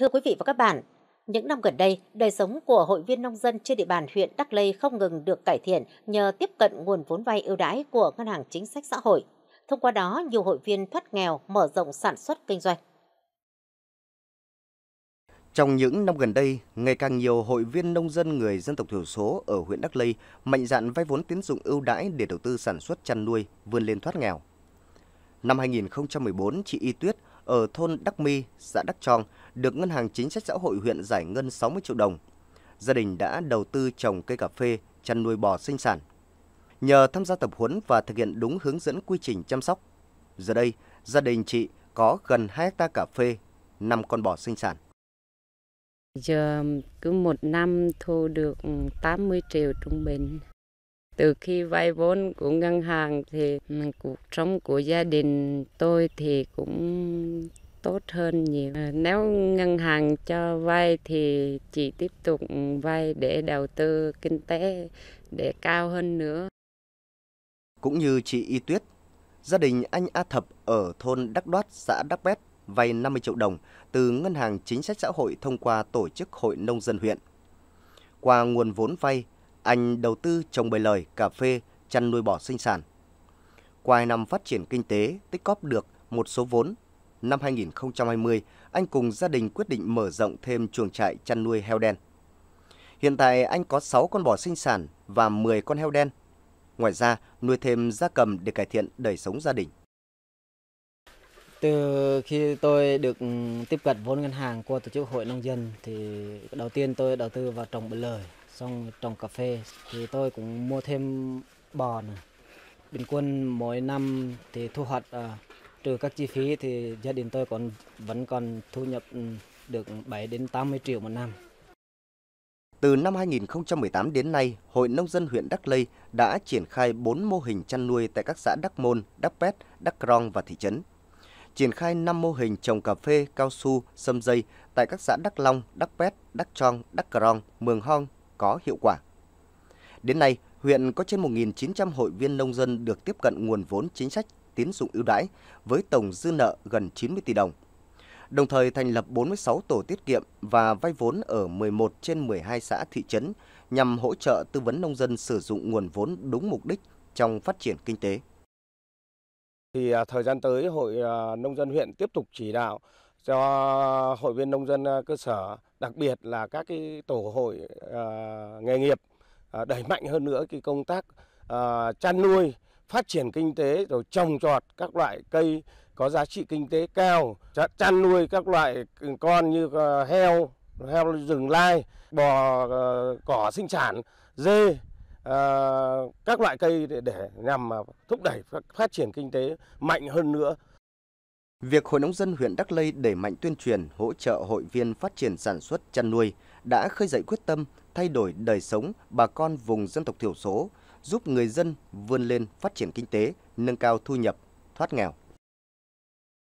Thưa quý vị và các bạn, những năm gần đây, đời sống của hội viên nông dân trên địa bàn huyện Đắc Lây không ngừng được cải thiện nhờ tiếp cận nguồn vốn vay ưu đãi của Ngân hàng Chính sách Xã hội. Thông qua đó, nhiều hội viên thoát nghèo, mở rộng sản xuất kinh doanh. Trong những năm gần đây, ngày càng nhiều hội viên nông dân người dân tộc thiểu số ở huyện Đắc Lây mạnh dạn vay vốn tín dụng ưu đãi để đầu tư sản xuất chăn nuôi, vươn lên thoát nghèo. Năm 2014, chị Y Tuyết, ở thôn Đắc Mi, xã Đắc Trong được Ngân hàng Chính sách Xã hội huyện giải ngân 60 triệu đồng. Gia đình đã đầu tư trồng cây cà phê, chăn nuôi bò sinh sản. Nhờ tham gia tập huấn và thực hiện đúng hướng dẫn quy trình chăm sóc, giờ đây gia đình chị có gần 2 hecta cà phê, 5 con bò sinh sản. Giờ cứ một năm thu được 80 triệu trung bình từ khi vay vốn của ngân hàng thì cuộc sống của gia đình tôi thì cũng tốt hơn nhiều. À, nếu ngân hàng cho vay thì chỉ tiếp tục vay để đầu tư kinh tế để cao hơn nữa. Cũng như chị Y Tuyết, gia đình anh A Thập ở thôn Đắc Đoát, xã Đắc Bét vay 50 triệu đồng từ Ngân hàng Chính sách Xã hội thông qua Tổ chức Hội Nông dân huyện. Qua nguồn vốn vay, anh đầu tư trồng bời lời, cà phê, chăn nuôi bò sinh sản. Qua năm phát triển kinh tế, tích cóp được một số vốn, năm 2020, anh cùng gia đình quyết định mở rộng thêm chuồng trại chăn nuôi heo đen. Hiện tại anh có 6 con bò sinh sản và 10 con heo đen. Ngoài ra, nuôi thêm gia cầm để cải thiện đời sống gia đình. Từ khi tôi được tiếp cận vốn ngân hàng qua tổ chức hội nông dân thì đầu tiên tôi đầu tư vào trồng bưởi lời xong trồng cà phê thì tôi cũng mua thêm bò nữa. bình quân mỗi năm thì thu hoạch à, trừ các chi phí thì gia đình tôi còn vẫn còn thu nhập ừ, được 7 đến 80 triệu một năm. Từ năm 2018 đến nay, Hội Nông dân huyện Đắc Lây đã triển khai 4 mô hình chăn nuôi tại các xã Đắc Môn, Đắc Pét, Đắc Crong và thị trấn. Triển khai 5 mô hình trồng cà phê, cao su, sâm dây tại các xã Đắc Long, Đắc Pét, Đắc Trong, Đắc Crong, Mường Hong, có hiệu quả. Đến nay, huyện có trên 1.900 hội viên nông dân được tiếp cận nguồn vốn chính sách tín dụng ưu đãi với tổng dư nợ gần 90 tỷ đồng. Đồng thời thành lập 46 tổ tiết kiệm và vay vốn ở 11 trên 12 xã thị trấn nhằm hỗ trợ tư vấn nông dân sử dụng nguồn vốn đúng mục đích trong phát triển kinh tế. Thì à, thời gian tới Hội à, Nông dân huyện tiếp tục chỉ đạo cho hội viên nông dân à, cơ sở đặc biệt là các cái tổ hội ờ, nghề nghiệp ờ, đẩy mạnh hơn nữa cái công tác ờ, chăn nuôi phát triển kinh tế rồi trồng trọt các loại cây có giá trị kinh tế cao chăn nuôi các loại con như heo heo rừng lai bò cỏ sinh sản dê các loại cây để, để nhằm thúc đẩy phát triển kinh tế mạnh hơn nữa Việc Hội nông dân huyện Đắc Lây đẩy mạnh tuyên truyền, hỗ trợ hội viên phát triển sản xuất chăn nuôi đã khơi dậy quyết tâm thay đổi đời sống bà con vùng dân tộc thiểu số, giúp người dân vươn lên phát triển kinh tế, nâng cao thu nhập, thoát nghèo.